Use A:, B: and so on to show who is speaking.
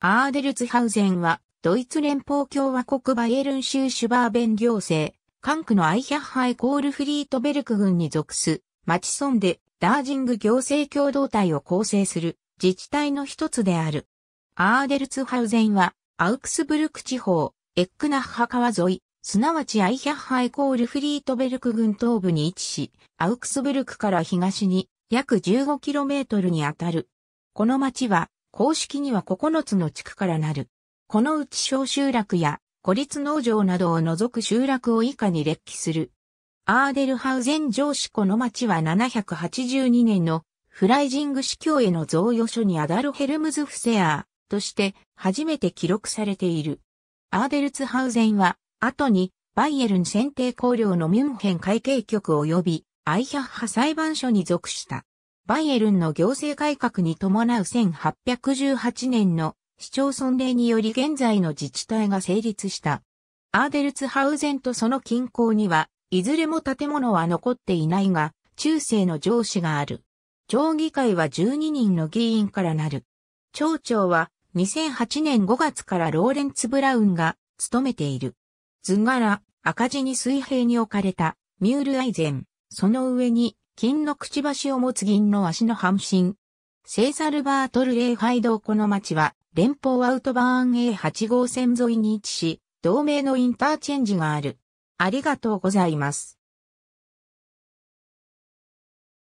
A: アーデルツハウゼンは、ドイツ連邦共和国バ
B: イエルン州シュバーベン行政、管区のアイヒャッハイコールフリートベルク郡に属す、マチソンで、ダージング行政共同体を構成する、自治体の一つである。アーデルツハウゼンは、アウクスブルク地方、エックナッハ川沿い、すなわちアイヒャッハイコールフリートベルク郡東部に位置し、アウクスブルクから東に約 15km にあたる。この町は公式には9つの地区からなる。このうち小集落や孤立農場などを除く集落を以下に列記する。アーデルハウゼン城市この町は782年のフライジング司教への贈与書にアダルヘルムズ・フセアーとして初めて記録されている。アーデルツハウゼンは後にバイエルン選定公領のミュンヘン会計局及びアイヒャッハ裁判所に属した。バイエルンの行政改革に伴う1818年の市町村令により現在の自治体が成立した。アーデルツハウゼンとその近郊には、いずれも建物は残っていないが、中世の上司がある。町議会は12人の議員からなる。町長は2008年5月からローレンツ・ブラウンが務めている。図柄、赤字に水平に置かれたミュールアイゼン。その上に、金のくちばしを持つ銀の足の半身。セーサルバートルレーファイドこの町は、連邦アウトバーン A8 号線沿いに位置し、同名の
A: インターチェンジがある。ありがとうございます。